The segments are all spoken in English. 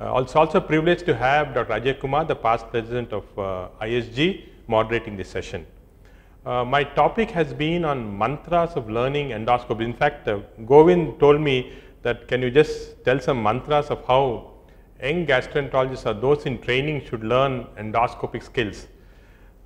Uh, also privileged to have Dr. Ajay Kumar, the past president of uh, ISG, moderating this session. Uh, my topic has been on mantras of learning endoscopy. In fact, uh, Govin told me that can you just tell some mantras of how young gastroenterologists or those in training should learn endoscopic skills.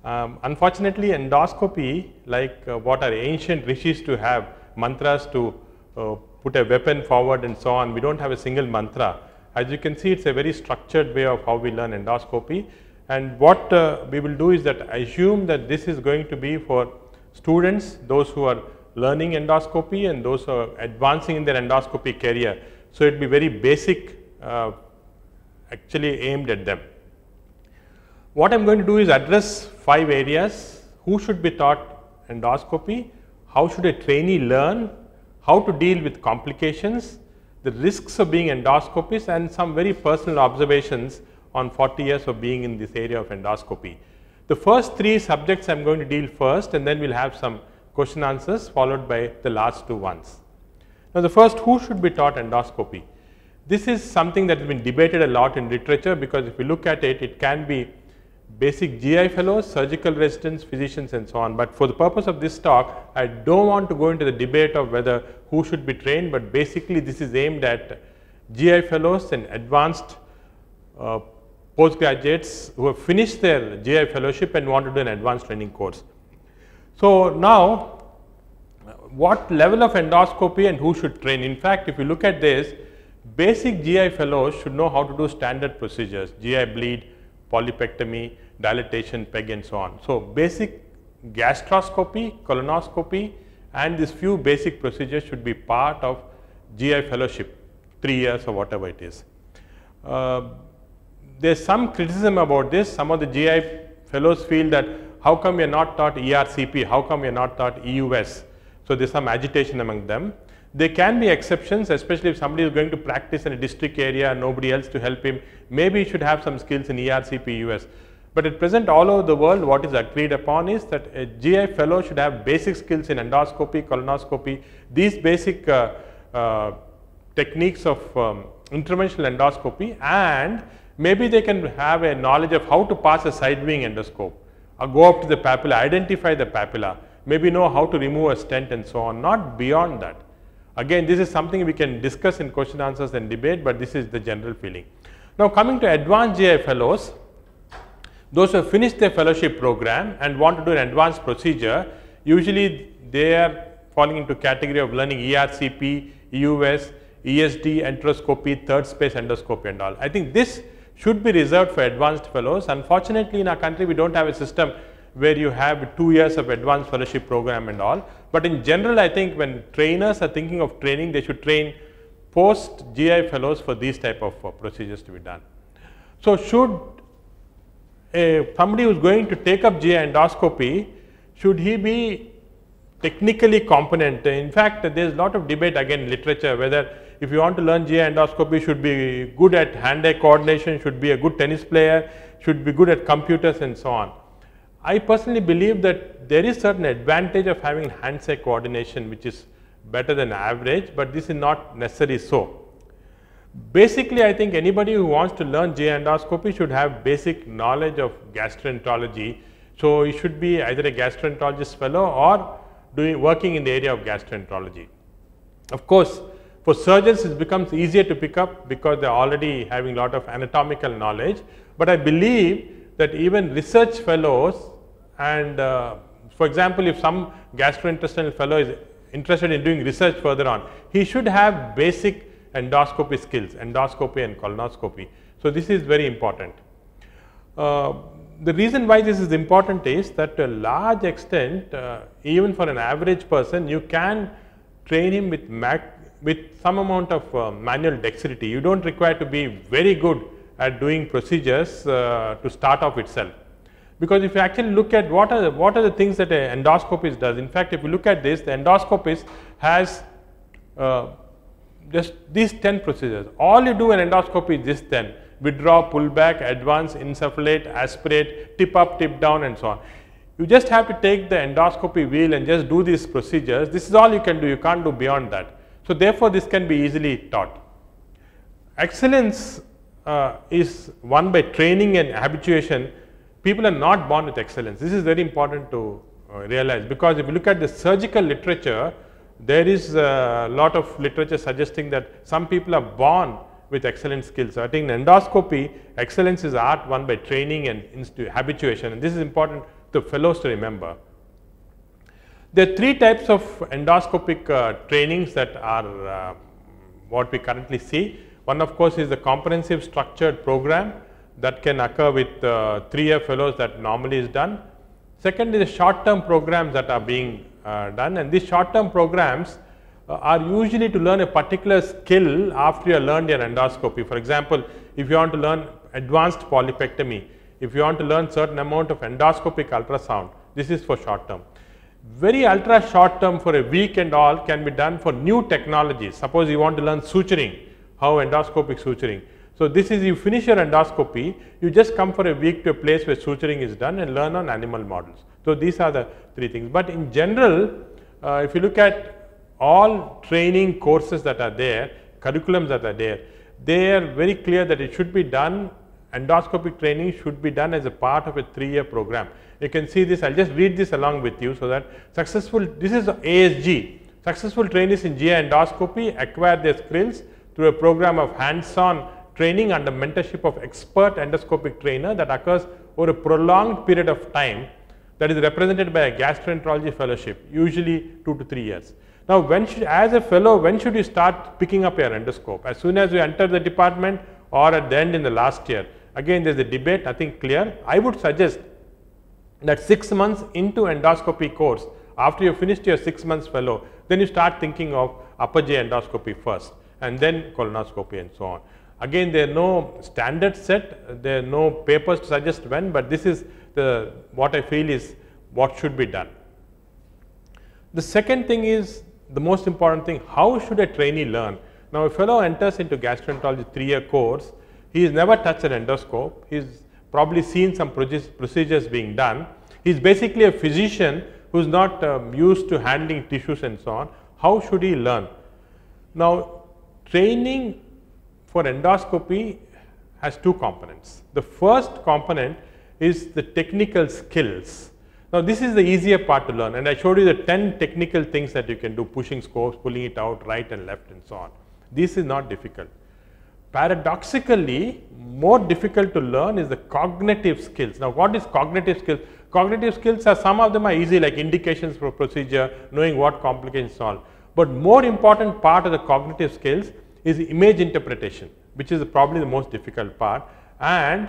Um, unfortunately, endoscopy like uh, what our ancient rishis to have mantras to uh, put a weapon forward and so on, we do not have a single mantra as you can see it is a very structured way of how we learn endoscopy and what uh, we will do is that assume that this is going to be for students those who are learning endoscopy and those who are advancing in their endoscopy career. So, it will be very basic uh, actually aimed at them. What I am going to do is address 5 areas, who should be taught endoscopy, how should a trainee learn, how to deal with complications, the risks of being endoscopist and some very personal observations on 40 years of being in this area of endoscopy. The first three subjects I'm going to deal first and then we'll have some question answers followed by the last two ones. Now the first who should be taught endoscopy? This is something that has been debated a lot in literature because if you look at it, it can be basic GI fellows, surgical residents, physicians and so on. But for the purpose of this talk, I don't want to go into the debate of whether who should be trained, but basically this is aimed at GI fellows and advanced uh, postgraduates who have finished their GI fellowship and want to do an advanced training course. So, now what level of endoscopy and who should train? In fact, if you look at this, basic GI fellows should know how to do standard procedures, GI bleed, polypectomy, dilatation, PEG and so on. So, basic gastroscopy, colonoscopy and these few basic procedures should be part of GI fellowship 3 years or whatever it is. Uh, there is some criticism about this, some of the GI fellows feel that how come we are not taught ERCP, how come we are not taught EUS. So, there is some agitation among them. There can be exceptions especially if somebody is going to practice in a district area and nobody else to help him, maybe he should have some skills in ERCP US. But at present all over the world what is agreed upon is that a GI fellow should have basic skills in endoscopy, colonoscopy, these basic uh, uh, techniques of um, interventional endoscopy and maybe they can have a knowledge of how to pass a side wing endoscope or uh, go up to the papilla, identify the papilla, maybe know how to remove a stent and so on, not beyond that. Again this is something we can discuss in question answers and debate, but this is the general feeling. Now coming to advanced GI fellows, those who have finished their fellowship program and want to do an advanced procedure, usually they are falling into category of learning ERCP, EUS, ESD, endoscopy, third space endoscopy and all. I think this should be reserved for advanced fellows. Unfortunately, in our country, we don't have a system where you have two years of advanced fellowship program and all. But in general, I think when trainers are thinking of training, they should train post GI fellows for these type of uh, procedures to be done. So, should a, somebody who is going to take up GI endoscopy, should he be technically competent? In fact, there is a lot of debate again literature whether if you want to learn GI endoscopy should be good at hand-eye coordination, should be a good tennis player, should be good at computers and so on. I personally believe that there is certain advantage of having hand-eye coordination which is better than average, but this is not necessarily so. Basically, I think anybody who wants to learn GI endoscopy should have basic knowledge of gastroenterology. So, you should be either a gastroenterologist fellow or doing working in the area of gastroenterology. Of course, for surgeons it becomes easier to pick up because they are already having lot of anatomical knowledge, but I believe that even research fellows and uh, for example, if some gastrointestinal fellow is interested in doing research further on, he should have basic endoscopy skills, endoscopy and colonoscopy. So, this is very important. Uh, the reason why this is important is that to a large extent uh, even for an average person you can train him with with some amount of uh, manual dexterity. You do not require to be very good at doing procedures uh, to start off itself. Because if you actually look at what are the, what are the things that an endoscopist does, in fact if you look at this the endoscopist has uh, just these 10 procedures. All you do in endoscopy is this 10. Withdraw, pull back, advance, insufflate, aspirate, tip up, tip down and so on. You just have to take the endoscopy wheel and just do these procedures. This is all you can do. You can't do beyond that. So, therefore, this can be easily taught. Excellence uh, is won by training and habituation. People are not born with excellence. This is very important to uh, realize because if you look at the surgical literature, there is a lot of literature suggesting that some people are born with excellent skills. So I think in endoscopy, excellence is art won by training and habituation and this is important to fellows to remember. There are three types of endoscopic uh, trainings that are uh, what we currently see. One of course is the comprehensive structured program that can occur with uh, 3 year fellows that normally is done. Second is short term programs that are being uh, done and these short term programs uh, are usually to learn a particular skill after you have learned your endoscopy. For example, if you want to learn advanced polypectomy, if you want to learn certain amount of endoscopic ultrasound, this is for short term. Very ultra short term for a week and all can be done for new technologies. Suppose you want to learn suturing, how endoscopic suturing. So, this is you finish your endoscopy, you just come for a week to a place where suturing is done and learn on animal models. So, these are the three things, but in general uh, if you look at all training courses that are there, curriculums that are there, they are very clear that it should be done endoscopic training should be done as a part of a 3 year program. You can see this, I will just read this along with you. So, that successful, this is ASG, successful trainees in GI endoscopy acquire their skills through a program of hands on training under mentorship of expert endoscopic trainer that occurs over a prolonged period of time that is represented by a gastroenterology fellowship, usually two to three years. Now, when should, as a fellow, when should you start picking up your endoscope? As soon as you enter the department or at the end in the last year? Again, there is a debate, nothing clear. I would suggest that 6 months into endoscopy course, after you finished your 6 months fellow, then you start thinking of upper J endoscopy first and then colonoscopy and so on. Again, there are no standard set, there are no papers to suggest when, but this is the what I feel is what should be done. The second thing is the most important thing how should a trainee learn? Now, a fellow enters into gastroenterology three year course, he has never touched an endoscope, he has probably seen some procedures being done. He is basically a physician who is not um, used to handling tissues and so on. How should he learn? Now, training for endoscopy has two components. The first component is the technical skills. Now this is the easier part to learn and I showed you the 10 technical things that you can do pushing scopes, pulling it out right and left and so on. This is not difficult. Paradoxically more difficult to learn is the cognitive skills. Now what is cognitive skills? Cognitive skills are some of them are easy like indications for procedure, knowing what complications solve. all. But more important part of the cognitive skills is image interpretation which is probably the most difficult part and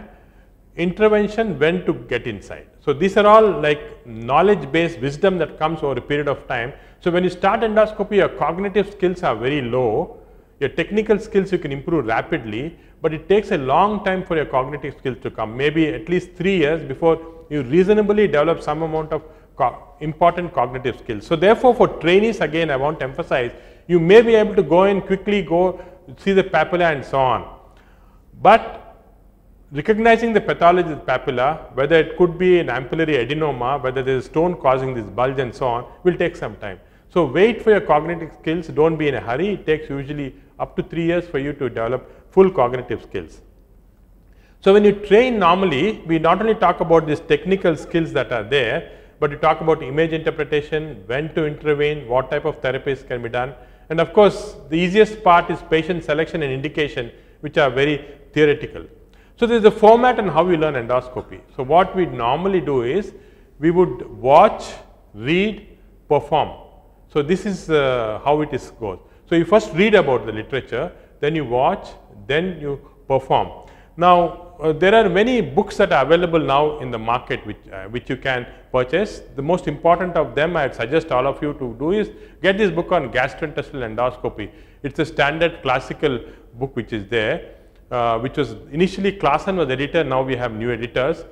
intervention when to get inside. So, these are all like knowledge based wisdom that comes over a period of time. So, when you start endoscopy your cognitive skills are very low, your technical skills you can improve rapidly, but it takes a long time for your cognitive skills to come maybe at least 3 years before you reasonably develop some amount of co important cognitive skills. So, therefore, for trainees again I want to emphasize you may be able to go in quickly go see the papilla and so on, but recognizing the pathology of the papilla, whether it could be an ampullary adenoma, whether there is stone causing this bulge and so on, will take some time. So, wait for your cognitive skills, do not be in a hurry, it takes usually up to 3 years for you to develop full cognitive skills. So, when you train normally, we not only talk about these technical skills that are there, but we talk about image interpretation, when to intervene, what type of therapies can be done. And of course, the easiest part is patient selection and indication, which are very theoretical. So, there is a format and how we learn endoscopy. So, what we normally do is we would watch, read, perform. So, this is uh, how it is goes. So, you first read about the literature, then you watch, then you perform. Now, uh, there are many books that are available now in the market which, uh, which you can purchase. The most important of them I would suggest all of you to do is get this book on gastrointestinal endoscopy. It is a standard classical book which is there uh, which was initially Klassen was editor, now we have new editors.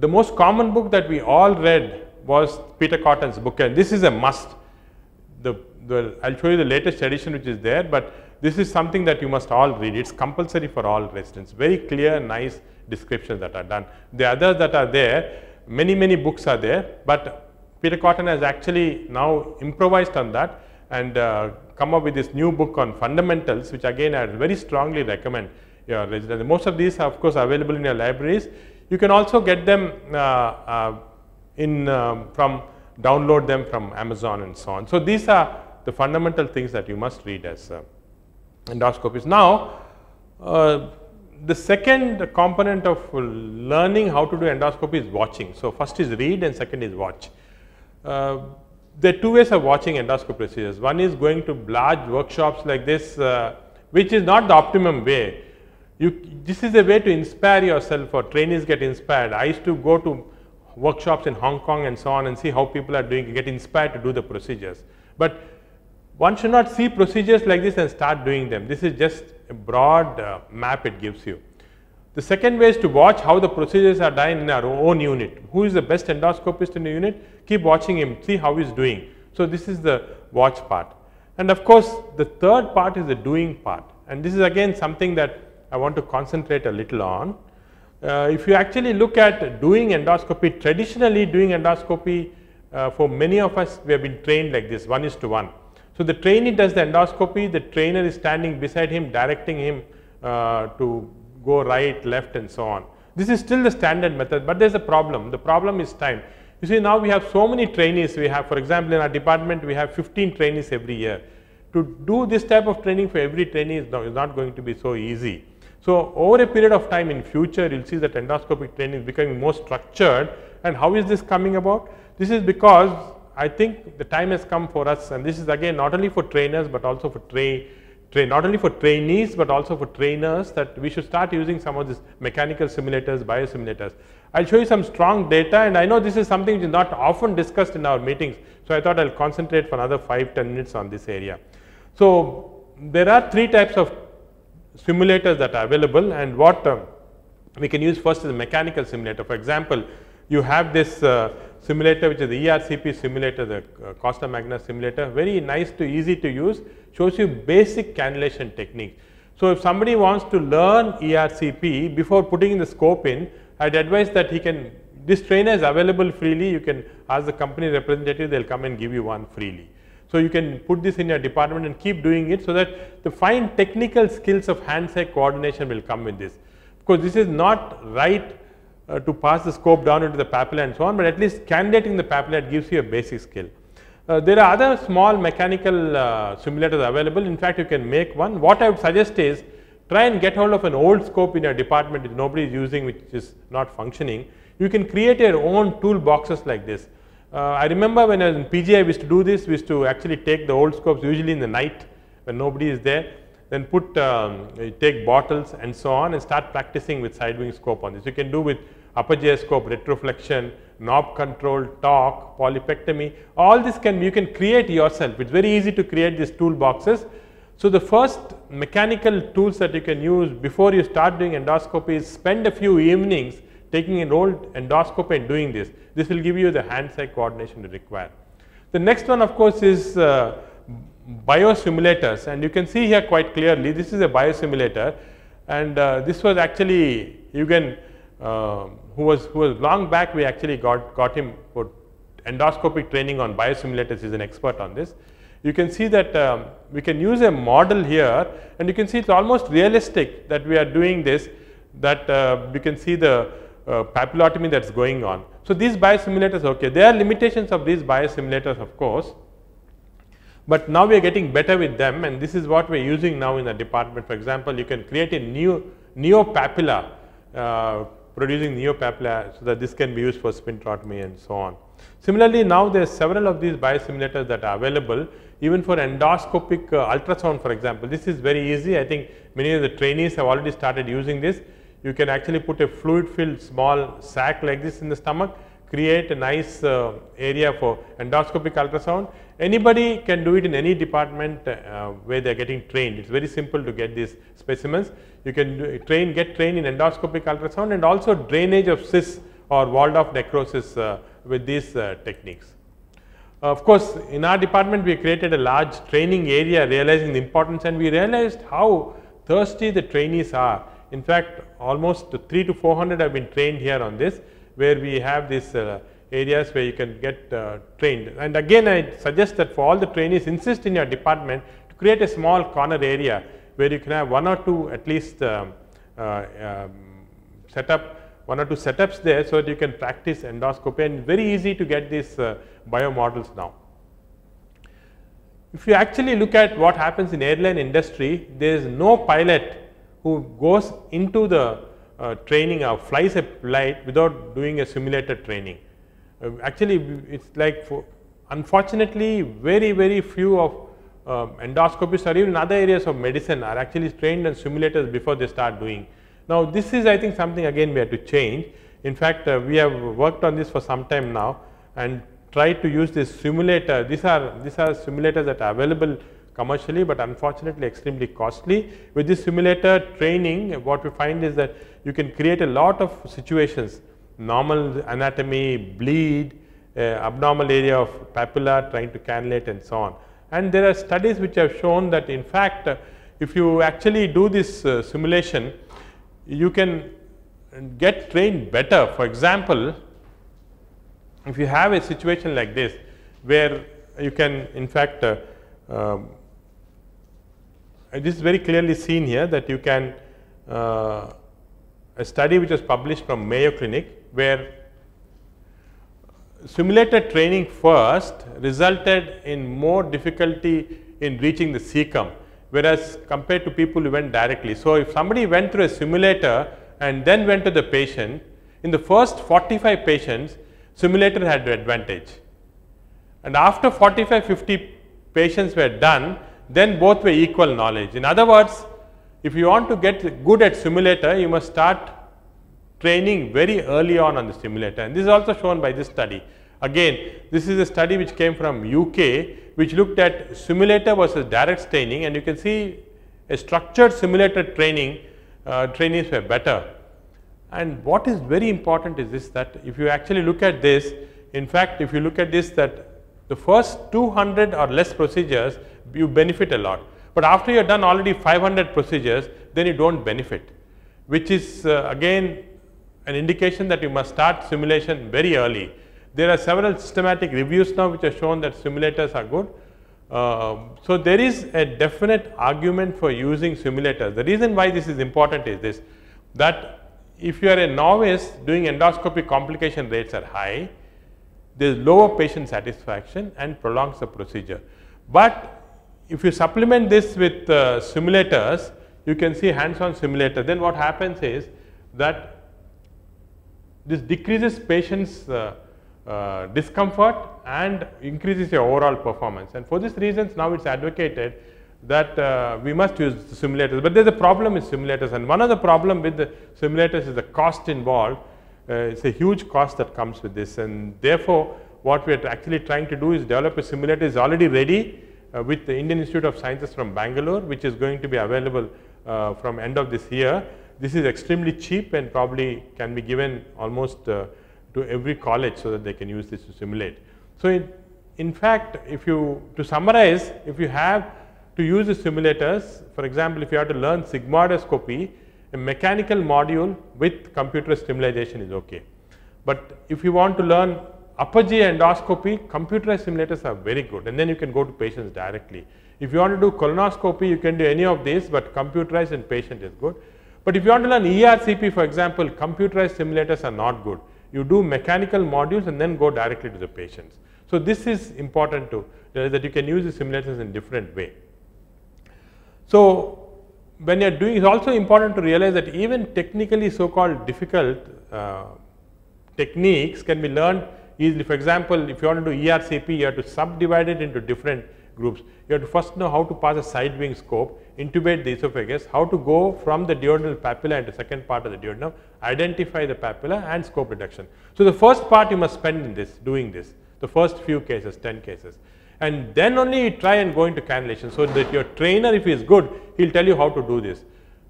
The most common book that we all read was Peter Cotton's book and this is a must. The, the, I will show you the latest edition which is there, but this is something that you must all read. It is compulsory for all residents, very clear, nice descriptions that are done. The others that are there, many, many books are there, but Peter Cotton has actually now improvised on that and uh, come up with this new book on fundamentals, which again I very strongly recommend your Most of these are of course available in your libraries. You can also get them uh, uh, in um, from download them from Amazon and so on. So, these are the fundamental things that you must read as uh, endoscopies. Now, uh, the second component of learning how to do endoscopy is watching. So, first is read and second is watch. Uh, there are two ways of watching endoscopy procedures. One is going to large workshops like this, uh, which is not the optimum way. You, this is a way to inspire yourself or trainees get inspired. I used to go to workshops in Hong Kong and so on and see how people are doing, get inspired to do the procedures. But one should not see procedures like this and start doing them. This is just a broad uh, map it gives you. The second way is to watch how the procedures are done in our own unit. Who is the best endoscopist in the unit? Keep watching him, see how he's doing. So this is the watch part. And of course, the third part is the doing part. And this is again something that I want to concentrate a little on. Uh, if you actually look at doing endoscopy, traditionally doing endoscopy uh, for many of us we have been trained like this 1 is to 1. So, the trainee does the endoscopy, the trainer is standing beside him directing him uh, to go right, left and so on. This is still the standard method, but there is a problem. The problem is time. You see now we have so many trainees we have for example, in our department we have 15 trainees every year. To do this type of training for every trainee is, is not going to be so easy. So over a period of time in future, you'll see that endoscopic training is becoming more structured. And how is this coming about? This is because I think the time has come for us and this is again not only for trainers, but also for train, train not only for trainees, but also for trainers that we should start using some of these mechanical simulators, biosimulators. I'll show you some strong data and I know this is something which is not often discussed in our meetings. So I thought I'll concentrate for another five ten minutes on this area. So there are three types of simulators that are available and what um, we can use first is a mechanical simulator. For example, you have this uh, simulator which is the ERCP simulator, the uh, Costa Magna simulator, very nice to easy to use, shows you basic cannulation technique. So, if somebody wants to learn ERCP before putting the scope in, I would advise that he can, this trainer is available freely, you can ask the company representative, they will come and give you one freely. So you can put this in your department and keep doing it so that the fine technical skills of hand-eye coordination will come with this. Of course, this is not right uh, to pass the scope down into the papilla and so on, but at least candidating the papilla gives you a basic skill. Uh, there are other small mechanical uh, simulators available. In fact, you can make one. What I would suggest is try and get hold of an old scope in your department which nobody is using, which is not functioning. You can create your own toolboxes like this. Uh, I remember when uh, I was in PGI, we used to do this, we used to actually take the old scopes usually in the night when nobody is there, then put um, take bottles and so on and start practicing with side wing scope on this. You can do with upper GI scope, retroflexion, knob control, torque, polypectomy, all this can you can create yourself. It is very easy to create these toolboxes. So, the first mechanical tools that you can use before you start doing endoscopy is spend a few evenings taking an old endoscopy and doing this. This will give you the hand-eye coordination you require. The next one of course is uh, biosimulators and you can see here quite clearly this is a biosimulator and uh, this was actually you can uh, um, who was who was long back we actually got got him for endoscopic training on biosimulators is an expert on this. You can see that um, we can use a model here and you can see it is almost realistic that we are doing this that uh, you can see the uh, papillotomy that is going on. So, these biosimulators, okay there are limitations of these biosimulators, of course, but now we are getting better with them and this is what we are using now in the department. For example, you can create a new neopapilla uh, producing neopapilla so that this can be used for spintrotomy and so on. Similarly, now there are several of these biosimulators that are available even for endoscopic uh, ultrasound for example. This is very easy I think many of the trainees have already started using this you can actually put a fluid filled small sac like this in the stomach create a nice uh, area for endoscopic ultrasound. Anybody can do it in any department uh, where they are getting trained. It is very simple to get these specimens. You can do, train, get trained in endoscopic ultrasound and also drainage of cysts or walled off necrosis uh, with these uh, techniques. Of course, in our department we created a large training area realizing the importance and we realized how thirsty the trainees are in fact, almost 3 to 400 have been trained here on this where we have these uh, areas where you can get uh, trained. And again I suggest that for all the trainees insist in your department to create a small corner area where you can have one or two at least um, uh, um set up one or two setups there so that you can practice endoscopy and very easy to get these uh, bio models now. If you actually look at what happens in airline industry, there is no pilot who goes into the uh, training or flies a flight without doing a simulated training. Uh, actually, it is like unfortunately very very few of uh, endoscopists or even other areas of medicine are actually trained on simulators before they start doing. Now, this is I think something again we have to change. In fact, uh, we have worked on this for some time now and tried to use this simulator. These are these are simulators that are available commercially but unfortunately extremely costly. With this simulator training what we find is that you can create a lot of situations normal anatomy, bleed, uh, abnormal area of papilla trying to cannulate and so on. And there are studies which have shown that in fact uh, if you actually do this uh, simulation you can get trained better. For example, if you have a situation like this where you can in fact uh, um, it is very clearly seen here that you can uh, a study which was published from Mayo Clinic where simulated training first resulted in more difficulty in reaching the CCOM whereas compared to people who went directly. So, if somebody went through a simulator and then went to the patient in the first 45 patients simulator had the advantage and after 45 50 patients were done then both were equal knowledge. In other words, if you want to get good at simulator, you must start training very early on on the simulator and this is also shown by this study. Again, this is a study which came from UK which looked at simulator versus direct staining and you can see a structured simulator training uh, trainees were better. And what is very important is this that if you actually look at this, in fact, if you look at this that the first 200 or less procedures you benefit a lot. But after you have done already 500 procedures, then you do not benefit, which is uh, again an indication that you must start simulation very early. There are several systematic reviews now which have shown that simulators are good. Uh, so, there is a definite argument for using simulators. The reason why this is important is this that if you are a novice doing endoscopy complication rates are high, there is lower patient satisfaction and prolongs the procedure. But if you supplement this with uh, simulators, you can see hands-on simulator. Then what happens is that this decreases patient's uh, uh, discomfort and increases your overall performance. And for these reasons, now it's advocated that uh, we must use simulators. But there's a problem with simulators, and one of the problem with the simulators is the cost involved. Uh, it's a huge cost that comes with this, and therefore, what we are actually trying to do is develop a simulator is already ready uh, with the Indian Institute of Sciences from Bangalore, which is going to be available uh, from end of this year. This is extremely cheap and probably can be given almost uh, to every college so that they can use this to simulate. So, in, in fact, if you to summarize, if you have to use the simulators, for example, if you have to learn sigmoidoscopy, a mechanical module with computer stimulation is okay. But if you want to learn GI endoscopy, computerized simulators are very good and then you can go to patients directly. If you want to do colonoscopy, you can do any of these, but computerized and patient is good. But if you want to learn ERCP, for example, computerized simulators are not good. You do mechanical modules and then go directly to the patients. So, this is important too, uh, that you can use the simulators in different way. So, when you are doing, it is also important to realize that even technically so called difficult uh, techniques can be learned easily. For example, if you want to do ERCP, you have to subdivide it into different groups. You have to first know how to pass a side wing scope, intubate the esophagus, how to go from the duodenal papilla into second part of the duodenum, identify the papilla and scope reduction. So, the first part you must spend in this, doing this, the first few cases, 10 cases. And then only you try and go into cannulation. So, that your trainer, if he is good, he will tell you how to do this.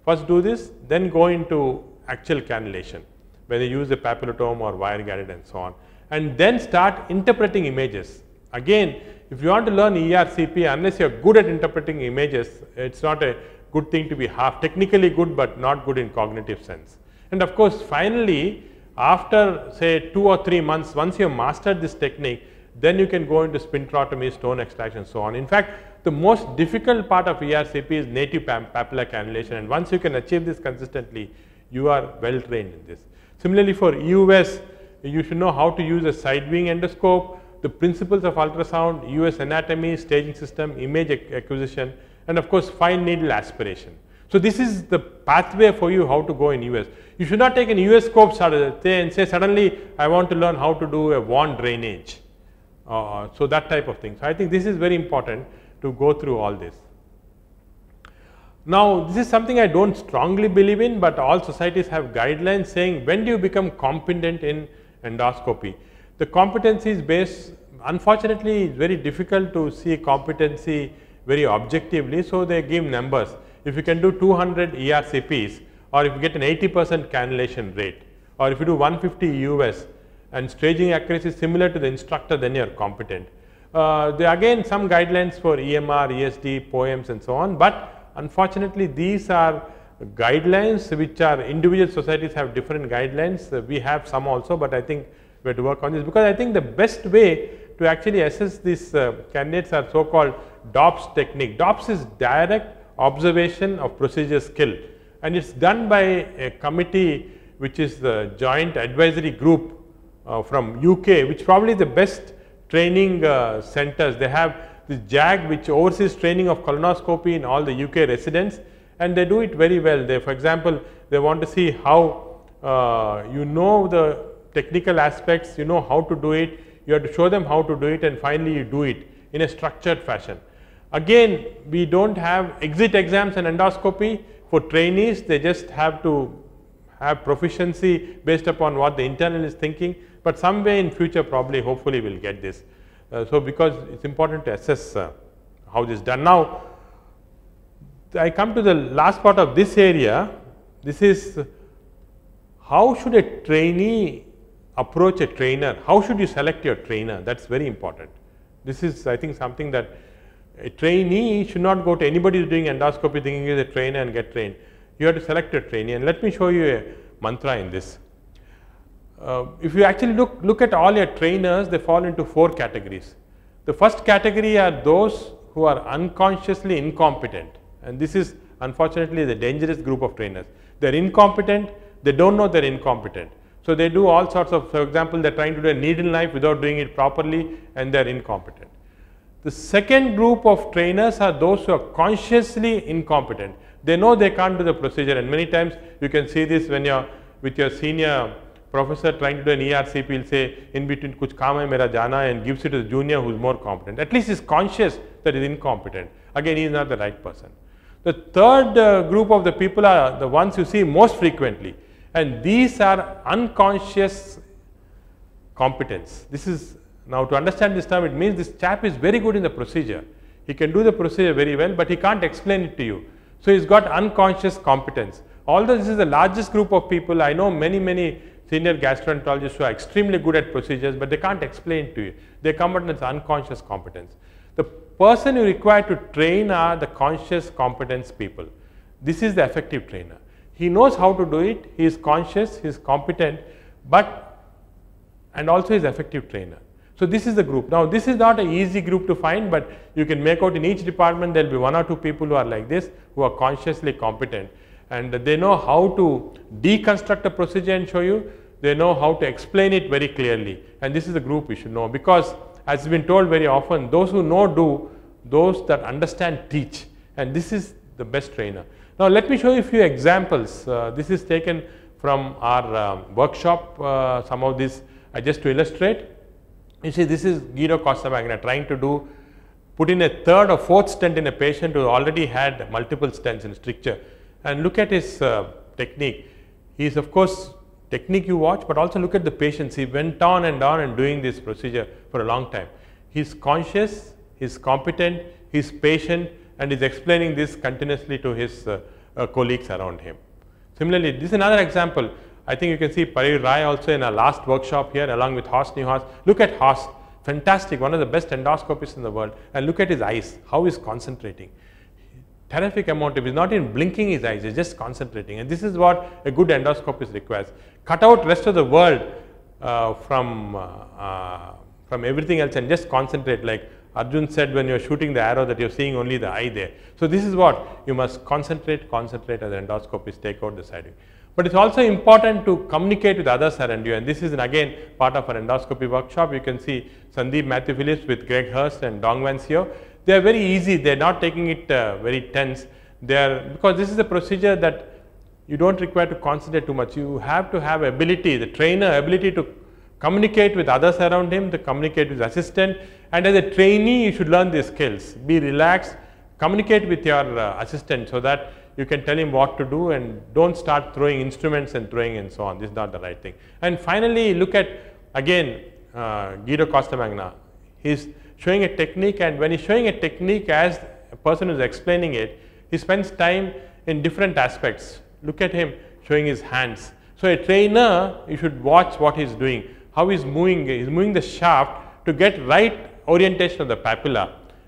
First do this, then go into actual cannulation, where you use the papillotome or wire guided and so on and then start interpreting images. Again, if you want to learn ERCP, unless you are good at interpreting images, it is not a good thing to be half technically good, but not good in cognitive sense. And of course, finally, after say 2 or 3 months, once you have mastered this technique, then you can go into spintrotomy, stone extraction, so on. In fact, the most difficult part of ERCP is native papilla cannulation and once you can achieve this consistently, you are well trained in this. Similarly, for EUS, you should know how to use a side viewing endoscope, the principles of ultrasound, US anatomy, staging system, image acquisition and of course fine needle aspiration. So this is the pathway for you how to go in US. You should not take an US scope and say suddenly I want to learn how to do a wand drainage. Uh, so that type of thing. So I think this is very important to go through all this. Now this is something I do not strongly believe in, but all societies have guidelines saying when do you become competent in endoscopy. The competencies based, unfortunately, it's very difficult to see competency very objectively. So, they give numbers. If you can do 200 ERCPs or if you get an 80 percent cannulation rate or if you do 150 US and staging accuracy similar to the instructor, then you are competent. Uh, there again some guidelines for EMR, ESD, poems and so on, but unfortunately, these are guidelines which are individual societies have different guidelines. Uh, we have some also, but I think we have to work on this because I think the best way to actually assess these uh, candidates are so called DOPS technique. DOPS is direct observation of procedure skill and it is done by a committee which is the joint advisory group uh, from UK which probably the best training uh, centers. They have the JAG which oversees training of colonoscopy in all the UK residents and they do it very well. They, for example, they want to see how uh, you know the technical aspects, you know how to do it, you have to show them how to do it and finally, you do it in a structured fashion. Again, we do not have exit exams and endoscopy for trainees, they just have to have proficiency based upon what the internal is thinking, but some way in future probably hopefully we will get this. Uh, so, because it is important to assess uh, how this done. Now, I come to the last part of this area. This is how should a trainee approach a trainer? How should you select your trainer? That is very important. This is I think something that a trainee should not go to anybody doing endoscopy thinking is a trainer and get trained. You have to select a trainee and let me show you a mantra in this. Uh, if you actually look, look at all your trainers, they fall into four categories. The first category are those who are unconsciously incompetent. And this is unfortunately the dangerous group of trainers. They are incompetent, they don't know they are incompetent. So, they do all sorts of, for example, they are trying to do a needle knife without doing it properly and they are incompetent. The second group of trainers are those who are consciously incompetent. They know they can't do the procedure and many times you can see this when you are with your senior professor trying to do an ERCP will say in between kuch kaam hai mera jana and gives it to the junior who is more competent. At least he is conscious that he is incompetent. Again he is not the right person. The third uh, group of the people are the ones you see most frequently and these are unconscious competence. This is now to understand this term it means this chap is very good in the procedure. He can do the procedure very well but he can't explain it to you. So, he has got unconscious competence. Although this is the largest group of people I know many many senior gastroenterologists who are extremely good at procedures but they can't explain to you. They come at unconscious competence. The person you require to train are the conscious competence people. This is the effective trainer. He knows how to do it, he is conscious, he is competent, but and also is effective trainer. So this is the group. Now this is not an easy group to find but you can make out in each department there will be one or two people who are like this who are consciously competent and they know how to deconstruct a procedure and show you, they know how to explain it very clearly and this is the group we should know because has been told very often, those who know do, those that understand teach. And this is the best trainer. Now, let me show you a few examples. Uh, this is taken from our um, workshop, uh, some of this just to illustrate. You see, this is Guido Costa trying to do put in a third or fourth stent in a patient who already had multiple stents in stricture. And look at his uh, technique. He is of course technique you watch, but also look at the patients. He went on and on and doing this procedure for a long time. He's conscious, he's competent, he's patient and is explaining this continuously to his uh, uh, colleagues around him. Similarly, this is another example. I think you can see Parir Rai also in our last workshop here along with Haas Nihas. Look at Haas, fantastic, one of the best endoscopists in the world and look at his eyes, how he's concentrating. Terrific amount of, he's not even blinking his eyes, he's just concentrating and this is what a good endoscopist requires. Cut out rest of the world uh, from uh, uh, from everything else and just concentrate like Arjun said when you're shooting the arrow that you're seeing only the eye there. So this is what you must concentrate, concentrate as an endoscopist, take out the side But it's also important to communicate with others around you and this is an, again part of our endoscopy workshop. You can see Sandeep Matthew Phillips with Greg Hurst and Dong Van Seo. They are very easy, they are not taking it uh, very tense. They are because this is a procedure that you don't require to concentrate too much. You have to have ability, the trainer ability to communicate with others around him, to communicate with assistant and as a trainee you should learn these skills. Be relaxed, communicate with your uh, assistant so that you can tell him what to do and don't start throwing instruments and throwing and so on. This is not the right thing. And finally, look at again uh, Guido Magna. He is showing a technique and when he is showing a technique as a person who is explaining it, he spends time in different aspects. Look at him showing his hands. So, a trainer you should watch what he is doing how he's moving, he's moving the shaft to get right orientation of the papilla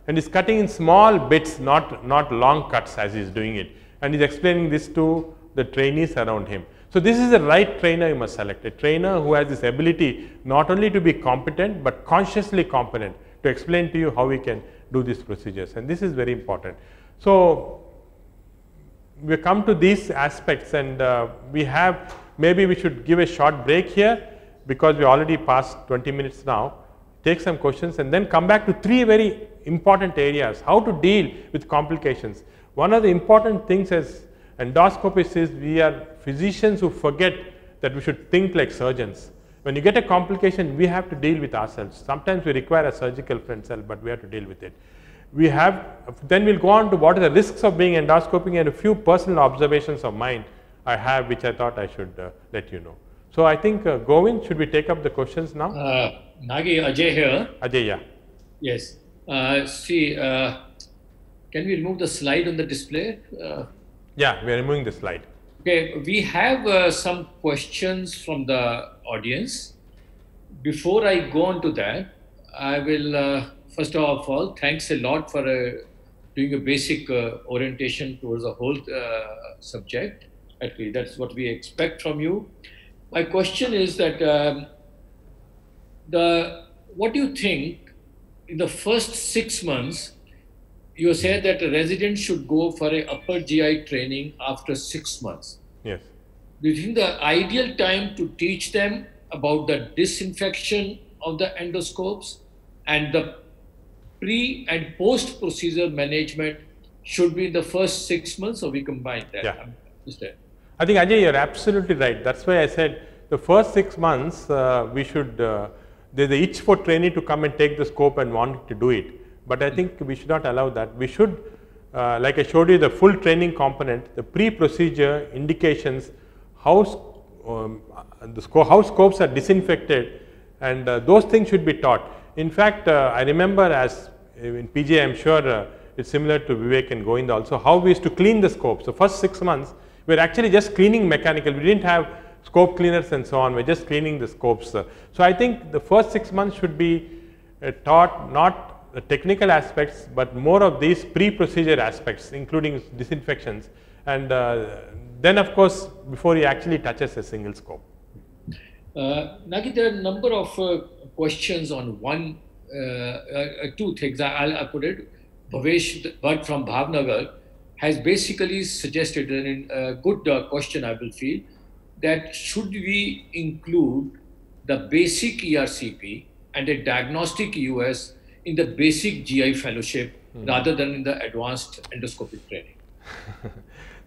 and he's cutting in small bits, not, not long cuts as he's doing it and he's explaining this to the trainees around him. So, this is the right trainer you must select, a trainer who has this ability not only to be competent, but consciously competent to explain to you how we can do these procedures and this is very important. So, we come to these aspects and uh, we have maybe we should give a short break here because we already passed 20 minutes now, take some questions and then come back to three very important areas, how to deal with complications. One of the important things as endoscopists is we are physicians who forget that we should think like surgeons. When you get a complication, we have to deal with ourselves. Sometimes we require a surgical friend cell, but we have to deal with it. We have, then we'll go on to what are the risks of being endoscoping and a few personal observations of mine I have, which I thought I should uh, let you know. So I think uh, should we take up the questions now? Uh, Nagi, Ajay here. Ajay, yeah. Yes. Uh, see, uh, can we remove the slide on the display? Uh, yeah, we are removing the slide. Okay, we have uh, some questions from the audience. Before I go on to that, I will, uh, first of all, thanks a lot for doing a basic orientation towards the whole subject. Actually, that's what we expect from you my question is that um, the what do you think in the first six months? You said that a resident should go for a upper GI training after six months. Yes. Do you think the ideal time to teach them about the disinfection of the endoscopes and the pre and post procedure management should be in the first six months, or we combine that? Yeah. I think Ajay, you're absolutely right. That's why I said the first six months uh, we should, uh, there's a itch for trainee to come and take the scope and want to do it. But I think we should not allow that. We should, uh, like I showed you the full training component, the pre-procedure indications, how, um, the sco how scopes are disinfected and uh, those things should be taught. In fact, uh, I remember as in PJ, I'm sure uh, it's similar to Vivek and Goinda also, how we used to clean the scope. So, first six months we are actually just cleaning mechanical. We didn't have scope cleaners and so on. We are just cleaning the scopes. So I think the first six months should be uh, taught not the technical aspects, but more of these pre-procedure aspects including disinfections and uh, then of course, before he actually touches a single scope. Uh, Nagi, there are a number of uh, questions on one, uh, uh two things. I, will put it. Bhavesh but from Bhavnagar has basically suggested a good uh, question I will feel that should we include the basic ERCP and a diagnostic US in the basic GI fellowship mm. rather than in the advanced endoscopic training.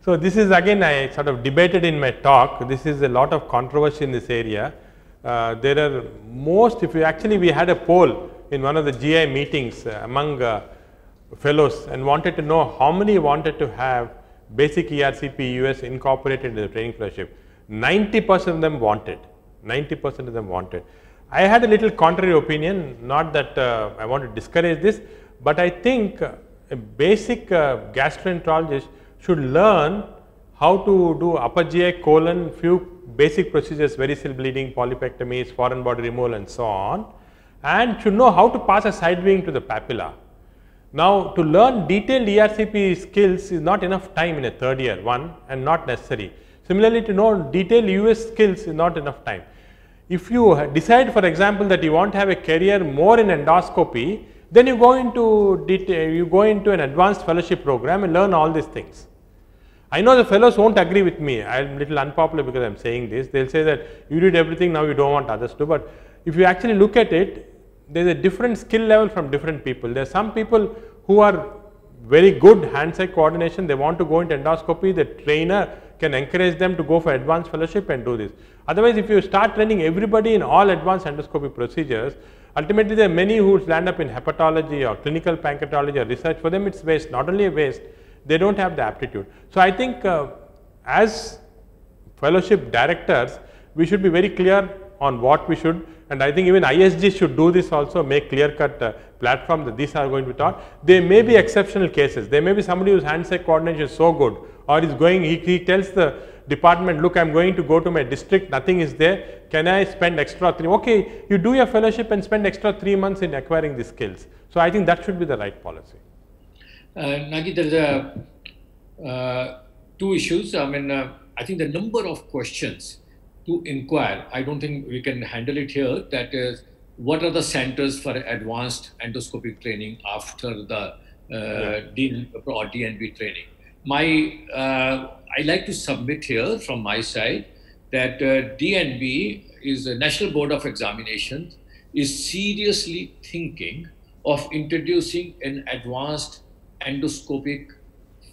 so this is again I sort of debated in my talk, this is a lot of controversy in this area. Uh, there are most if you actually we had a poll in one of the GI meetings uh, among uh, fellows and wanted to know how many wanted to have basic ERCP US incorporated in the training fellowship. 90 percent of them wanted, 90 percent of them wanted. I had a little contrary opinion, not that uh, I want to discourage this, but I think uh, a basic uh, gastroenterologist should learn how to do upper GI colon, few basic procedures, variceal bleeding, polypectomies, foreign body removal and so on and should know how to pass a side wing to the papilla now, to learn detailed ERCP skills is not enough time in a third year, one and not necessary. Similarly, to know detailed US skills is not enough time. If you decide for example, that you want to have a career more in endoscopy, then you go into detail, you go into an advanced fellowship program and learn all these things. I know the fellows won't agree with me, I am little unpopular because I am saying this, they will say that you did everything now you do not want others to, but if you actually look at it, there is a different skill level from different people. There are some people who are very good hand-eye coordination, they want to go into endoscopy, the trainer can encourage them to go for advanced fellowship and do this. Otherwise, if you start training everybody in all advanced endoscopy procedures, ultimately there are many who land up in hepatology or clinical pancreatology or research. For them, it's waste, not only a waste, they don't have the aptitude. So, I think uh, as fellowship directors, we should be very clear on what we should and I think even ISG should do this also, make clear cut uh, platform that these are going to be taught. There may be exceptional cases. There may be somebody whose handshake coordination is so good or is going, he, he tells the department, look, I'm going to go to my district, nothing is there. Can I spend extra three? Okay, you do your fellowship and spend extra three months in acquiring these skills. So I think that should be the right policy. Uh, Nagi, there's a, uh, two issues. I mean, uh, I think the number of questions to inquire. I don't think we can handle it here. That is, what are the centers for advanced endoscopic training after the uh, yeah. or DNB training? My, uh, I like to submit here from my side that uh, DNB is the National Board of Examinations is seriously thinking of introducing an advanced endoscopic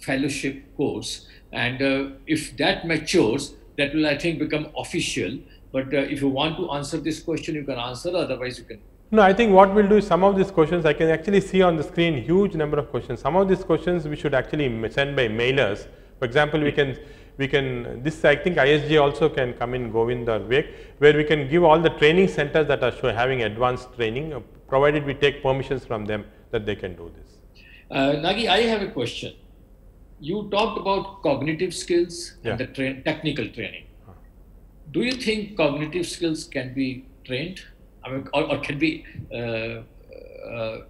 fellowship course. And uh, if that matures, that will, I think, become official. But uh, if you want to answer this question, you can answer, otherwise you can. No, I think what we'll do is some of these questions I can actually see on the screen huge number of questions. Some of these questions we should actually send by mailers. For example, we can we can this I think ISG also can come in Govind or Vivek where we can give all the training centers that are having advanced training uh, provided we take permissions from them that they can do this. Uh, Nagi, I have a question you talked about cognitive skills yeah. and the tra- technical training. Do you think cognitive skills can be trained? I mean, or, or can be uh, uh,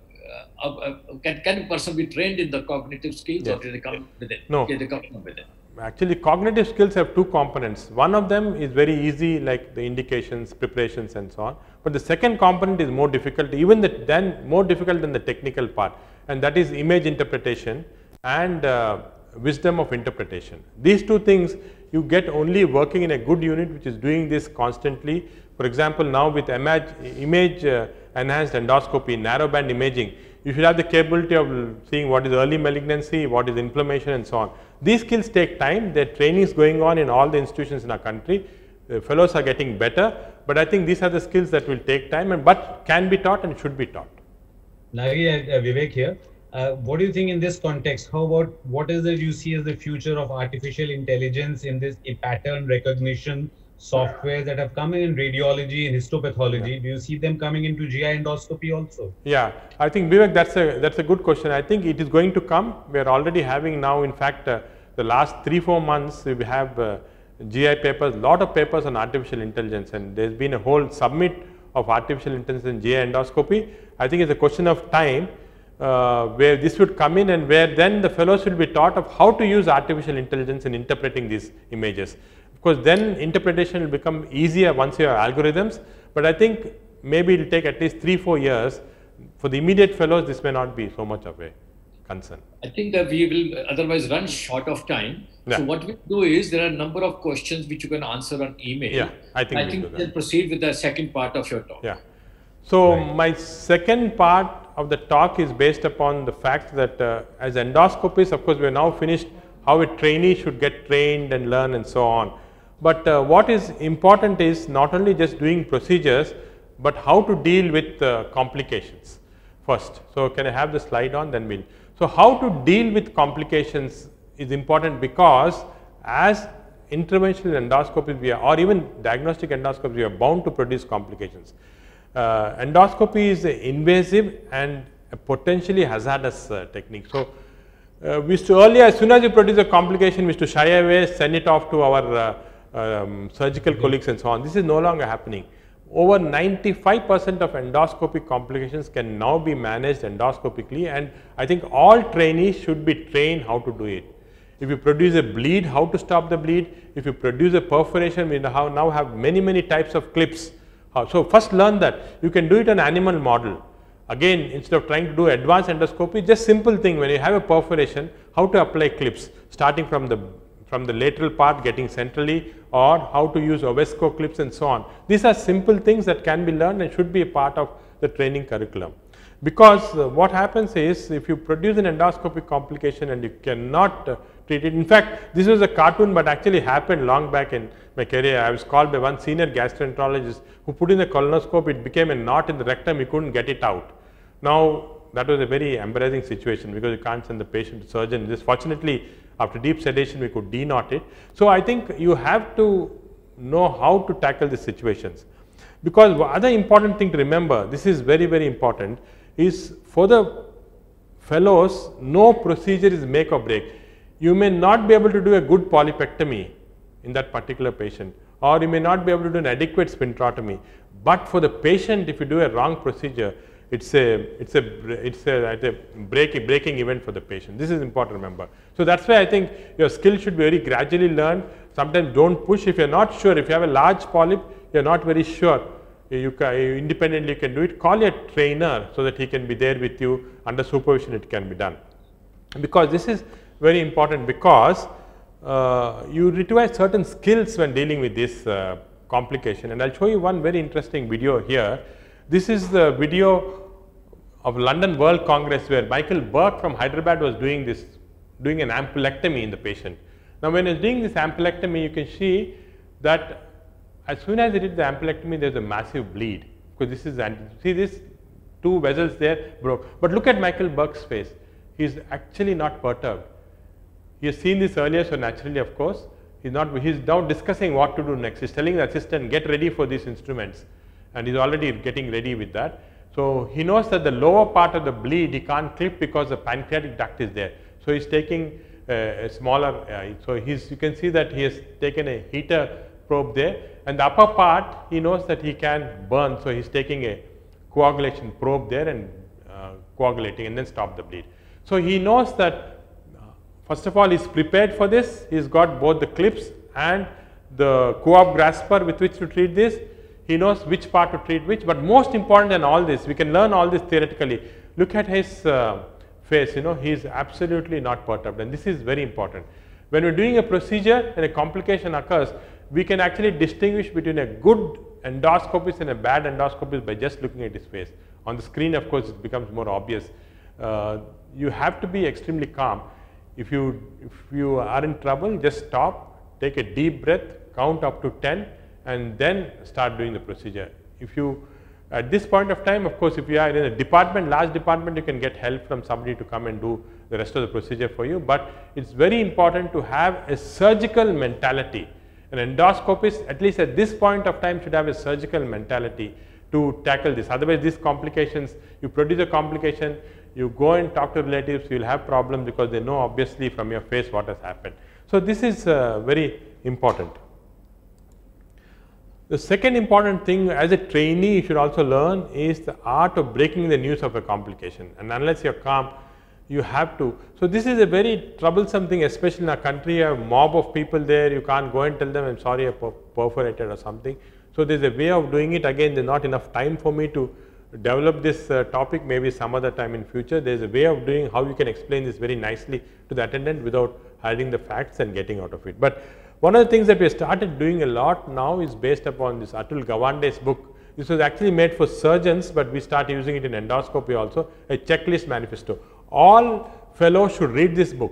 uh, uh can can a person be trained in the cognitive skills, yes. or do they come with it? No, they come with it. Actually, cognitive skills have two components. One of them is very easy, like the indications, preparations, and so on. But the second component is more difficult, even the, more difficult than the technical part, and that is image interpretation and uh, wisdom of interpretation. These two things you get only working in a good unit which is doing this constantly. For example, now with image, image uh, enhanced endoscopy, narrow band imaging, you should have the capability of seeing what is early malignancy, what is inflammation and so on. These skills take time, Their training is going on in all the institutions in our country. The fellows are getting better, but I think these are the skills that will take time and but can be taught and should be taught. Nagi and uh, Vivek here. Uh, what do you think in this context? How about what is it you see as the future of artificial intelligence in this pattern recognition software that have come in radiology and histopathology? Yeah. Do you see them coming into GI endoscopy also? Yeah, I think Vivek, that's a that's a good question. I think it is going to come. We are already having now. In fact, uh, the last three four months we have uh, GI papers, lot of papers on artificial intelligence, and there's been a whole submit of artificial intelligence in GI endoscopy. I think it's a question of time uh, where this would come in and where then the fellows will be taught of how to use artificial intelligence in interpreting these images. Of course, then interpretation will become easier once you have algorithms, but I think maybe it will take at least 3-4 years. For the immediate fellows, this may not be so much of a concern. I think that we will otherwise run short of time. Yeah. So what we do is there are a number of questions which you can answer on email. Yeah, I think, I we'll think we'll proceed with the second part of your talk. Yeah. So right. my second part of the talk is based upon the fact that uh, as endoscopists, of course, we are now finished how a trainee should get trained and learn and so on. But uh, what is important is not only just doing procedures, but how to deal with uh, complications first. So, can I have the slide on then we'll. So, how to deal with complications is important because as interventional endoscopy we are or even diagnostic endoscopy we are bound to produce complications uh, endoscopy is an invasive and potentially hazardous uh, technique. So, uh, we used to earlier as soon as you produce a complication we used to shy away send it off to our uh, um, surgical mm-hmm. colleagues and so on. This is no longer happening. Over 95 percent of endoscopic complications can now be managed endoscopically and I think all trainees should be trained how to do it. If you produce a bleed, how to stop the bleed. If you produce a perforation, we now have many, many types of clips uh, so, first learn that you can do it on animal model. Again, instead of trying to do advanced endoscopy, just simple thing when you have a perforation, how to apply clips starting from the from the lateral part getting centrally or how to use Ovesco clips and so on. These are simple things that can be learned and should be a part of the training curriculum. Because uh, what happens is if you produce an endoscopic complication and you cannot uh, treat it. In fact, this was a cartoon but actually happened long back in my career. I was called by one senior gastroenterologist who put in a colonoscope, it became a knot in the rectum, he couldn't get it out. Now, that was a very embarrassing situation because you can't send the patient to surgeon. Just fortunately, after deep sedation, we could denot it. So, I think you have to know how to tackle these situations. Because other important thing to remember, this is very, very important, is for the fellows, no procedure is make or break. You may not be able to do a good polypectomy in that particular patient or you may not be able to do an adequate spintrotomy. But for the patient if you do a wrong procedure it is a it is a it is a, a breaking event for the patient. This is important remember. So, that is why I think your skill should be very gradually learned. Sometimes do not push if you are not sure if you have a large polyp you are not very sure you can independently can do it call a trainer so that he can be there with you under supervision it can be done. Because this is very important because uh, you require certain skills when dealing with this uh, complication and I will show you one very interesting video here. This is the video of London World Congress where Michael Burke from Hyderabad was doing this doing an ampulectomy in the patient. Now, when he's doing this ampulectomy you can see that as soon as he did the ampulectomy there is a massive bleed because this is and see this two vessels there broke. But look at Michael Burke's face he is actually not perturbed he has seen this earlier, so naturally of course, he's not, he's now discussing what to do next. He's telling the assistant, get ready for these instruments and he's already getting ready with that. So, he knows that the lower part of the bleed he can't clip because the pancreatic duct is there. So, he's taking uh, a smaller, uh, so he's, you can see that he has taken a heater probe there and the upper part he knows that he can burn. So, he's taking a coagulation probe there and uh, coagulating and then stop the bleed. So, he knows that First of all, he's prepared for this. He's got both the clips and the co-op grasper with which to treat this. He knows which part to treat which. But most important than all this, we can learn all this theoretically. Look at his uh, face, you know, he is absolutely not perturbed and this is very important. When we are doing a procedure and a complication occurs, we can actually distinguish between a good endoscopist and a bad endoscopist by just looking at his face. On the screen, of course, it becomes more obvious. Uh, you have to be extremely calm if you, if you are in trouble, just stop, take a deep breath, count up to 10 and then start doing the procedure. If you at this point of time, of course, if you are in a department, large department, you can get help from somebody to come and do the rest of the procedure for you. But it is very important to have a surgical mentality. An endoscopist, at least at this point of time, should have a surgical mentality to tackle this. Otherwise, these complications, you produce a complication, you go and talk to relatives, you will have problem because they know obviously from your face what has happened. So, this is uh, very important. The second important thing as a trainee you should also learn is the art of breaking the news of a complication and unless you are calm you have to. So, this is a very troublesome thing especially in a country a mob of people there you can't go and tell them I am sorry I perforated or something. So, there is a way of doing it again there is not enough time for me to develop this uh, topic maybe some other time in future. There is a way of doing how you can explain this very nicely to the attendant without hiding the facts and getting out of it. But one of the things that we started doing a lot now is based upon this Atul Gawande's book. This was actually made for surgeons, but we start using it in endoscopy also, a checklist manifesto. All fellows should read this book,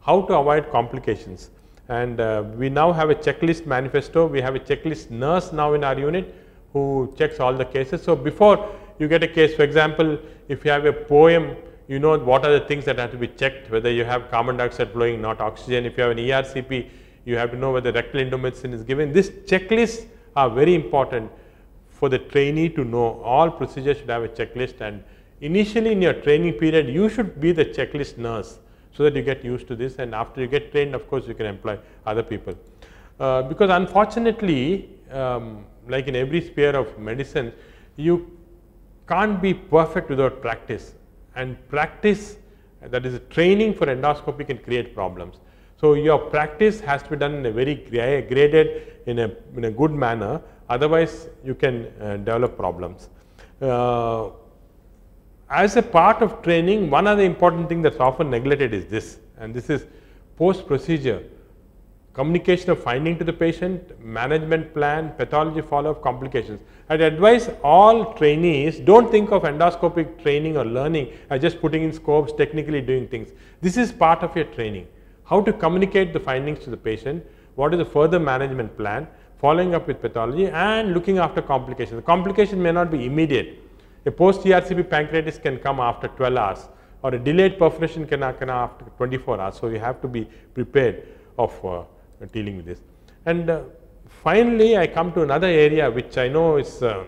how to avoid complications. And uh, we now have a checklist manifesto, we have a checklist nurse now in our unit who checks all the cases. So, before you get a case. For example, if you have a poem, you know what are the things that have to be checked, whether you have carbon dioxide flowing, not oxygen. If you have an ERCP, you have to know whether rectal indomethacin is given. These checklists are very important for the trainee to know. All procedures should have a checklist and initially in your training period, you should be the checklist nurse so that you get used to this and after you get trained, of course, you can employ other people. Uh, because unfortunately, um, like in every sphere of medicine, you can't be perfect without practice and practice that is training for endoscopy can create problems. So, your practice has to be done in a very graded in a, in a good manner otherwise you can uh, develop problems. Uh, as a part of training one other important thing that is often neglected is this and this is post procedure communication of finding to the patient, management plan, pathology follow-up, complications. I'd advise all trainees don't think of endoscopic training or learning as just putting in scopes, technically doing things. This is part of your training. How to communicate the findings to the patient, what is the further management plan, following up with pathology and looking after complications. The complication may not be immediate. A post-ERCP pancreatitis can come after 12 hours or a delayed perforation can occur after 24 hours. So, you have to be prepared of uh, uh, dealing with this. And uh, finally, I come to another area which I know is uh,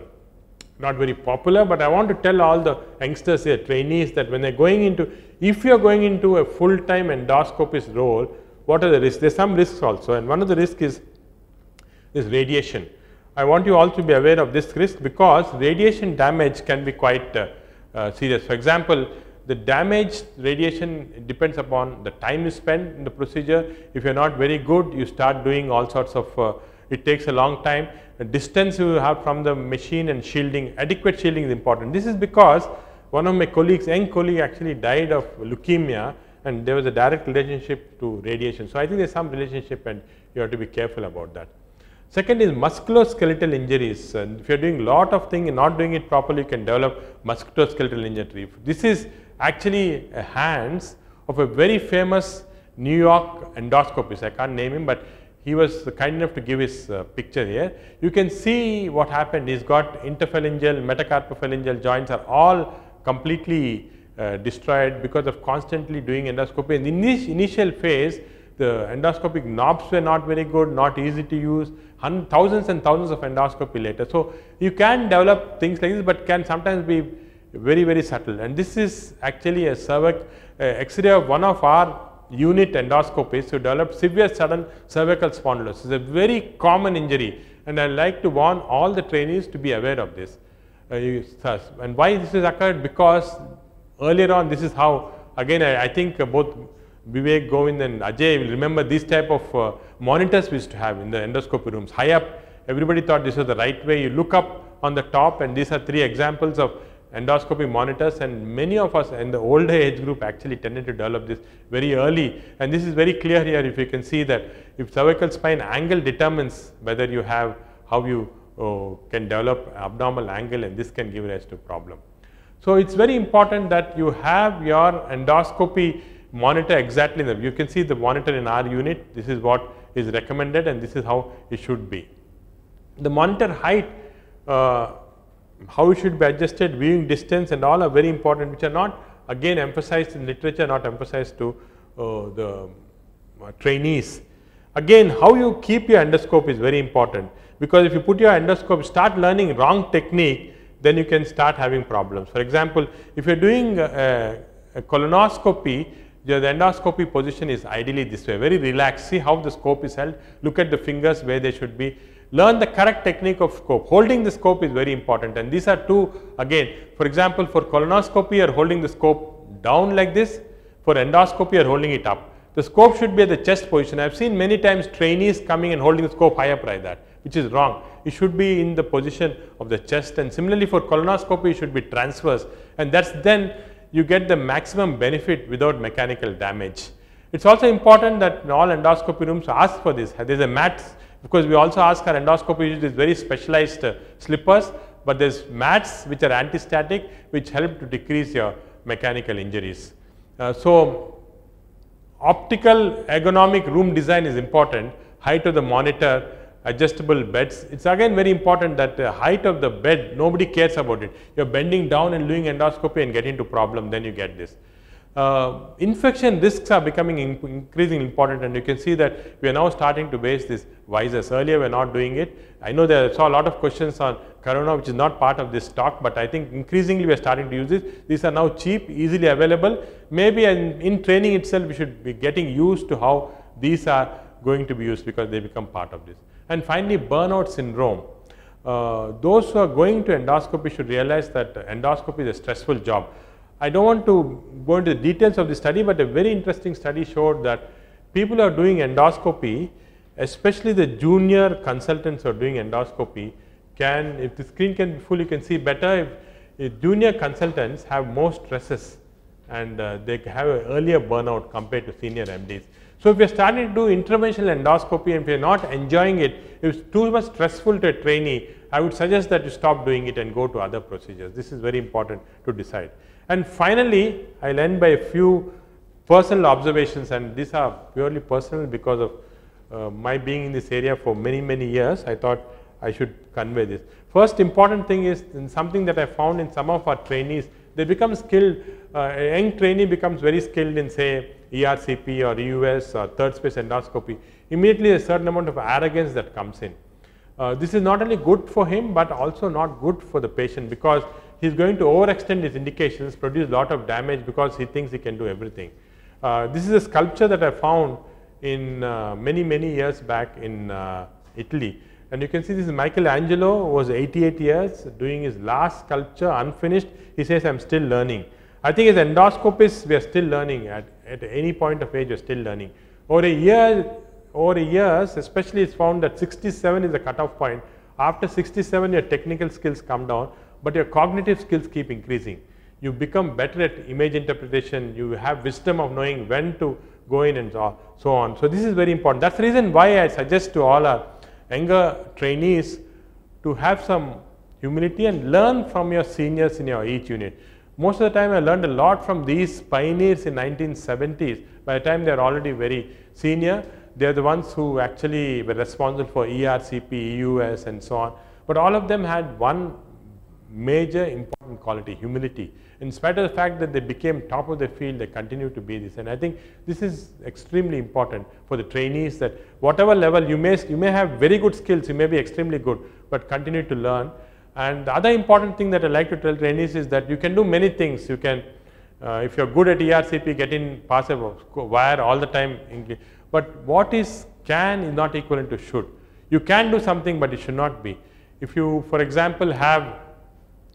not very popular, but I want to tell all the youngsters here, trainees that when they are going into, if you are going into a full time endoscopist role, what are the risks? There are some risks also and one of the risks is this radiation. I want you all to be aware of this risk because radiation damage can be quite uh, uh, serious. For example, the damage radiation depends upon the time you spend in the procedure. If you are not very good, you start doing all sorts of, uh, it takes a long time. The distance you have from the machine and shielding, adequate shielding is important. This is because one of my colleagues, young colleague actually died of leukemia and there was a direct relationship to radiation. So, I think there is some relationship and you have to be careful about that. Second is musculoskeletal injuries and if you are doing lot of things and not doing it properly you can develop musculoskeletal injury. This is actually hands of a very famous New York endoscopist. I can't name him, but he was kind enough to give his uh, picture here. You can see what happened. He's got interphalangeal, metacarpophalangeal joints are all completely uh, destroyed because of constantly doing endoscopy. In this initial phase, the endoscopic knobs were not very good, not easy to use, thousands and thousands of endoscopy later. So, you can develop things like this, but can sometimes be very very subtle and this is actually a cervic uh, x-ray of one of our unit endoscopists who developed severe sudden cervical spondylosis. It is a very common injury and I like to warn all the trainees to be aware of this. Uh, and why this has occurred because earlier on this is how again I, I think uh, both Vivek, Govind and Ajay will remember these type of uh, monitors we used to have in the endoscopy rooms high up everybody thought this was the right way you look up on the top and these are three examples of endoscopy monitors and many of us in the older age group actually tended to develop this very early and this is very clear here if you can see that if cervical spine angle determines whether you have how you uh, can develop abnormal angle and this can give rise to problem. So, it is very important that you have your endoscopy monitor exactly in the you can see the monitor in our unit this is what is recommended and this is how it should be. The monitor height uh, how it should be adjusted, viewing distance and all are very important which are not again emphasized in literature not emphasized to uh, the uh, trainees. Again how you keep your endoscope is very important because if you put your endoscope start learning wrong technique then you can start having problems. For example, if you are doing a, a colonoscopy the endoscopy position is ideally this way very relaxed see how the scope is held look at the fingers where they should be learn the correct technique of scope. Holding the scope is very important and these are two again for example for colonoscopy you are holding the scope down like this for endoscopy you are holding it up. The scope should be at the chest position. I have seen many times trainees coming and holding the scope high up like that which is wrong. It should be in the position of the chest and similarly for colonoscopy it should be transverse and that's then you get the maximum benefit without mechanical damage. It is also important that in all endoscopy rooms ask for this. There is a mat because we also ask our endoscopy use these very specialized uh, slippers, but there's mats which are antistatic which help to decrease your mechanical injuries. Uh, so, optical ergonomic room design is important, height of the monitor, adjustable beds. It is again very important that the height of the bed, nobody cares about it. You are bending down and doing endoscopy and get into problem, then you get this uh, infection risks are becoming increasingly important and you can see that we are now starting to base this visors. Earlier we are not doing it. I know there saw a lot of questions on corona which is not part of this talk but I think increasingly we are starting to use this. These are now cheap, easily available. Maybe in, in training itself we should be getting used to how these are going to be used because they become part of this. And finally burnout syndrome. Uh, those who are going to endoscopy should realize that endoscopy is a stressful job. I do not want to go into the details of the study, but a very interesting study showed that people are doing endoscopy, especially the junior consultants who are doing endoscopy can, if the screen can be full, you can see better if, if junior consultants have more stresses and uh, they have an earlier burnout compared to senior MDs. So, if you are starting to do interventional endoscopy and if you are not enjoying it, it is too much stressful to a trainee, I would suggest that you stop doing it and go to other procedures. This is very important to decide. And finally, I will end by a few personal observations and these are purely personal because of uh, my being in this area for many many years I thought I should convey this. First important thing is something that I found in some of our trainees they become skilled uh, a young trainee becomes very skilled in say ERCP or EUS or third space endoscopy immediately a certain amount of arrogance that comes in. Uh, this is not only good for him, but also not good for the patient because he is going to overextend his indications, produce a lot of damage because he thinks he can do everything. Uh, this is a sculpture that I found in uh, many, many years back in uh, Italy. And you can see this is Michelangelo was 88 years doing his last sculpture unfinished. He says, I am still learning. I think as endoscopists, we are still learning at, at any point of age, we are still learning. Over a year, over a years, especially it's found that 67 is cut cutoff point. After 67, your technical skills come down but your cognitive skills keep increasing. You become better at image interpretation, you have wisdom of knowing when to go in and so on. So, this is very important. That is the reason why I suggest to all our younger trainees to have some humility and learn from your seniors in your each unit. Most of the time I learned a lot from these pioneers in 1970s. By the time they are already very senior, they are the ones who actually were responsible for ERCP, EUS and so on. But all of them had one major important quality, humility. In spite of the fact that they became top of the field, they continue to be this. And I think this is extremely important for the trainees that whatever level you may, you may have very good skills, you may be extremely good, but continue to learn. And the other important thing that I like to tell trainees is that you can do many things. You can, uh, if you're good at ERCP, get in, pass a wire all the time. But what is can is not equivalent to should. You can do something, but it should not be. If you, for example, have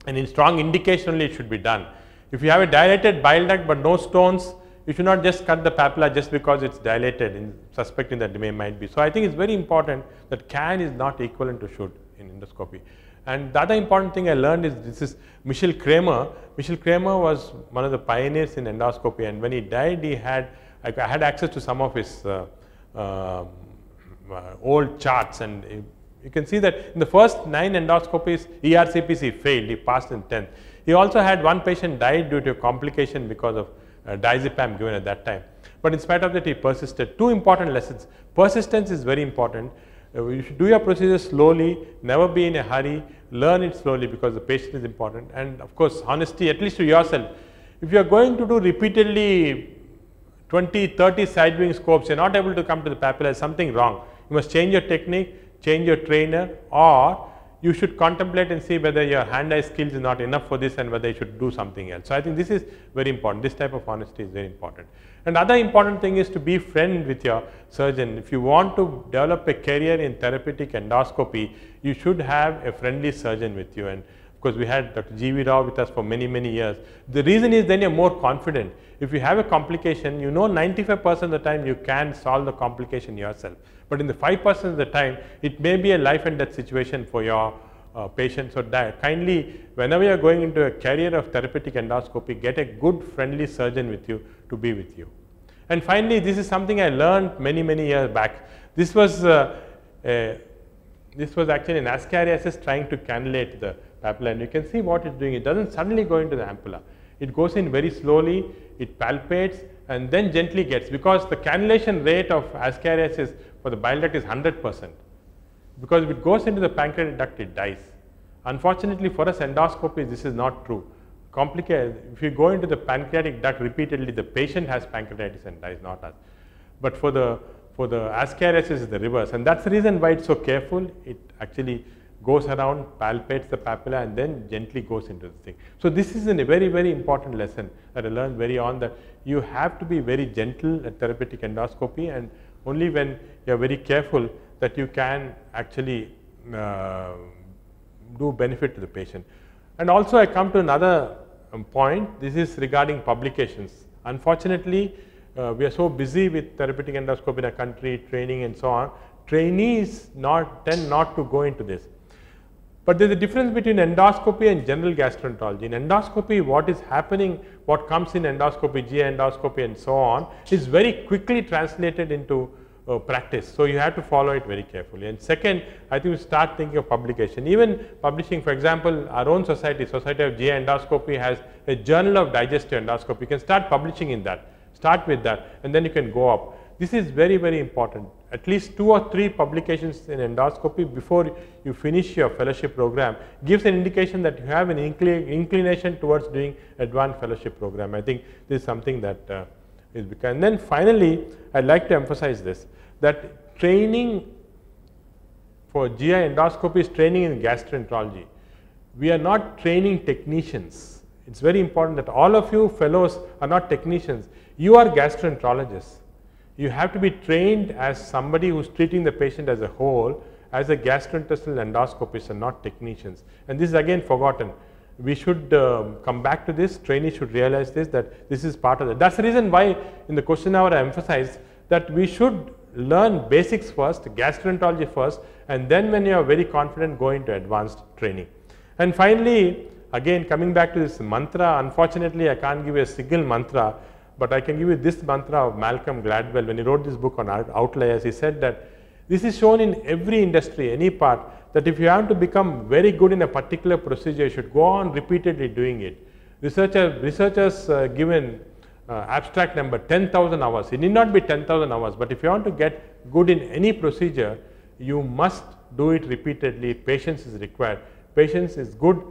and in strong indication only it should be done. If you have a dilated bile duct but no stones, you should not just cut the papilla just because it is dilated in suspecting that it might be. So, I think it is very important that can is not equivalent to should in endoscopy. And the other important thing I learned is this is Michel Kramer. Michel Kramer was one of the pioneers in endoscopy and when he died he had I, had access to some of his uh, um, uh, old charts and you can see that in the first nine endoscopies, ERCPC failed, he passed in 10th. He also had one patient died due to a complication because of uh, diazepam given at that time. But in spite of that, he persisted. Two important lessons. Persistence is very important. Uh, you should do your procedure slowly, never be in a hurry, learn it slowly because the patient is important. And of course, honesty, at least to yourself. If you are going to do repeatedly 20, 30 side wing scopes, you are not able to come to the papilla, something wrong. You must change your technique, change your trainer or you should contemplate and see whether your hand-eye skills is not enough for this and whether you should do something else. So, I think this is very important. This type of honesty is very important. And other important thing is to be friend with your surgeon. If you want to develop a career in therapeutic endoscopy, you should have a friendly surgeon with you. And because we had Dr. G.V. Rao with us for many, many years. The reason is then you're more confident. If you have a complication, you know 95% of the time you can solve the complication yourself. But in the 5% of the time, it may be a life and death situation for your uh, patient. So kindly, whenever you're going into a career of therapeutic endoscopy, get a good friendly surgeon with you to be with you. And finally, this is something I learned many, many years back. This was uh, a, this was actually an ascariasis trying to cannulate the papilla. And you can see what it's doing. It doesn't suddenly go into the ampulla. It goes in very slowly, it palpates and then gently gets because the cannulation rate of ascariasis for the bile duct is 100 percent. Because if it goes into the pancreatic duct, it dies. Unfortunately for us endoscopy, this is not true. Complicated, if you go into the pancreatic duct repeatedly, the patient has pancreatitis and dies, not us. But for the for the ascariasis is the reverse and that is the reason why it is so careful. It actually goes around, palpates the papilla and then gently goes into the thing. So, this is a very, very important lesson that I learned very on that you have to be very gentle at therapeutic endoscopy and only when you are very careful that you can actually uh, do benefit to the patient. And also I come to another um, point, this is regarding publications. Unfortunately, uh, we are so busy with therapeutic endoscopy in a country, training and so on, trainees not tend not to go into this. But there is a difference between endoscopy and general gastroenterology. In endoscopy, what is happening, what comes in endoscopy, GI endoscopy and so on is very quickly translated into uh, practice. So, you have to follow it very carefully. And second, I think we start thinking of publication. Even publishing, for example, our own society, Society of GI Endoscopy has a journal of digestive endoscopy. You can start publishing in that, start with that and then you can go up. This is very, very important at least two or three publications in endoscopy before you finish your fellowship program gives an indication that you have an incl inclination towards doing advanced fellowship program. I think this is something that uh, is become. And then finally, I would like to emphasize this that training for GI endoscopy is training in gastroenterology. We are not training technicians. It is very important that all of you fellows are not technicians. You are gastroenterologists you have to be trained as somebody who's treating the patient as a whole as a gastrointestinal endoscopist and not technicians. And this is again forgotten. We should um, come back to this, trainees should realize this, that this is part of it. That's the reason why in the question hour I emphasized that we should learn basics first, gastroenterology first, and then when you are very confident, go into advanced training. And finally, again coming back to this mantra, unfortunately I can't give you a single mantra but I can give you this mantra of Malcolm Gladwell when he wrote this book on outliers. He said that this is shown in every industry, any part, that if you have to become very good in a particular procedure, you should go on repeatedly doing it. Researcher, researchers uh, given uh, abstract number 10,000 hours. It need not be 10,000 hours, but if you want to get good in any procedure, you must do it repeatedly. Patience is required. Patience is good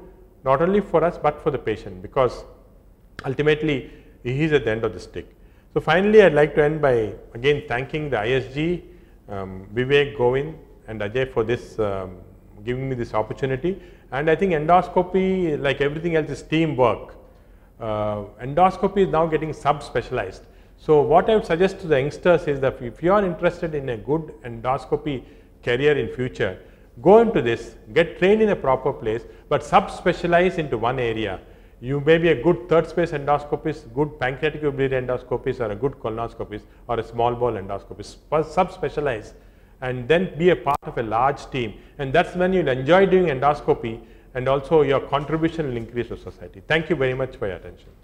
not only for us, but for the patient because ultimately he is at the end of the stick. So, finally, I would like to end by again thanking the ISG, um, Vivek Govin and Ajay for this um, giving me this opportunity and I think endoscopy like everything else is teamwork. Uh, endoscopy is now getting sub-specialized. So, what I would suggest to the youngsters is that if you are interested in a good endoscopy career in future, go into this, get trained in a proper place, but sub-specialize into one area you may be a good third space endoscopist, good pancreatic uveal endoscopist or a good colonoscopist or a small bowel endoscopist, sub-specialize and then be a part of a large team and that is when you will enjoy doing endoscopy and also your contribution will increase to society. Thank you very much for your attention.